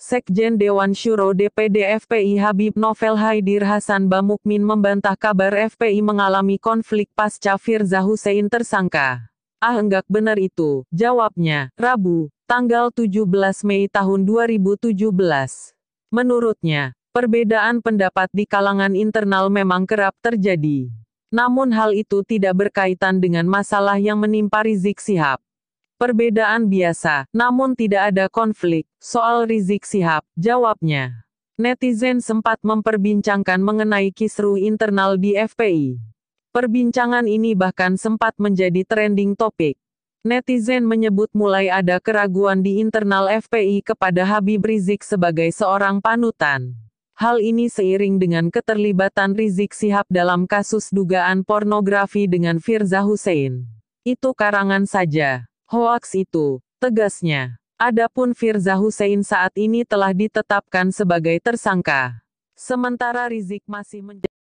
Sekjen Dewan Syuro DPD FPI Habib Novel Haidir Hasan Bamukmin membantah kabar FPI mengalami konflik pasca Firza Hussein tersangka. Ah enggak benar itu, jawabnya, Rabu, tanggal 17 Mei tahun 2017. Menurutnya, perbedaan pendapat di kalangan internal memang kerap terjadi. Namun hal itu tidak berkaitan dengan masalah yang menimpa Rizik Sihab. Perbedaan biasa, namun tidak ada konflik. Soal Rizik Sihab, jawabnya. Netizen sempat memperbincangkan mengenai kisru internal di FPI. Perbincangan ini bahkan sempat menjadi trending topik. Netizen menyebut mulai ada keraguan di internal FPI kepada Habib Rizik sebagai seorang panutan. Hal ini seiring dengan keterlibatan Rizik Sihab dalam kasus dugaan pornografi dengan Firza Hussein. Itu karangan saja hoaks itu, tegasnya. Adapun Firza Hussein saat ini telah ditetapkan sebagai tersangka. Sementara Rizik masih menjadi